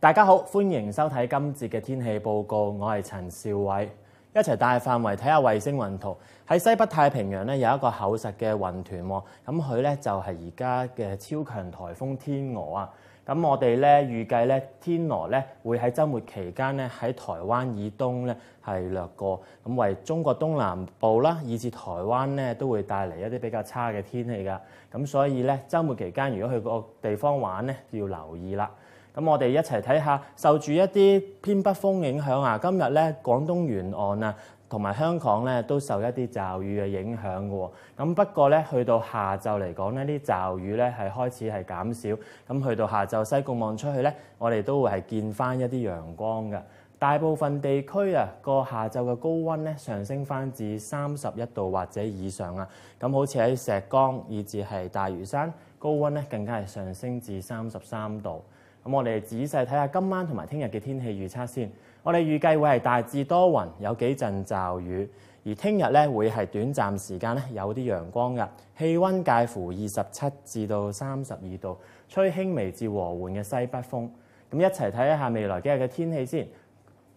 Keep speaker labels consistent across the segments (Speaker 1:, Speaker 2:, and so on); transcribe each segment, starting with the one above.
Speaker 1: 大家好，歡迎收睇今節嘅天氣報告，我係陳兆偉。一齊大範圍睇下衛星雲圖，喺西北太平洋咧有一個厚實嘅雲團喎。咁佢咧就係而家嘅超強颱風天鵝啊。咁我哋咧預計咧天鵝咧會喺週末期間咧喺台灣以東咧係掠過，咁為中國東南部啦，以至台灣咧都會帶嚟一啲比較差嘅天氣噶。咁所以咧週末期間如果去個地方玩咧要留意啦。咁我哋一齊睇下，受住一啲偏北風影響啊！今日咧，廣東沿岸啊，同埋香港咧都受一啲驟雨嘅影響嘅。咁不過咧，去到下晝嚟講呢啲驟雨咧係開始係減少。咁去到下晝西望出去咧，我哋都會係見翻一啲陽光嘅。大部分地區啊，個下晝嘅高温咧上升翻至三十一度或者以上啊。咁好似喺石崗以至係大嶼山，高温咧更加係上升至三十三度。咁我哋仔细睇下今晚同埋听日嘅天气预测先。我哋预计会系大致多云，有几阵骤雨。而听日咧会系短暂时间咧有啲阳光噶，气温介乎二十七至到三十二度，吹轻微至和缓嘅西北风。咁一齐睇一下未来几日嘅天气先。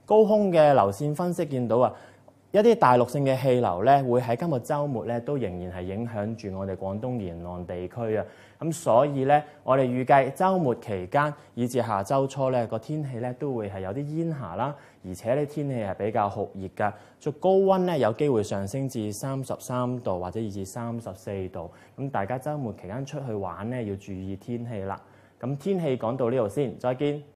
Speaker 1: 高空嘅流线分析见到啊。一啲大陸性嘅氣流咧，會喺今個週末咧都仍然係影響住我哋廣東沿岸地區啊。咁所以咧，我哋預計週末期間以至下周初咧，個天氣咧都會係有啲煙霞啦，而且咧天氣係比較酷熱㗎。最高温咧有機會上升至三十三度或者以至三十四度。咁大家週末期間出去玩咧，要注意天氣啦。咁天氣講到呢度先，再見。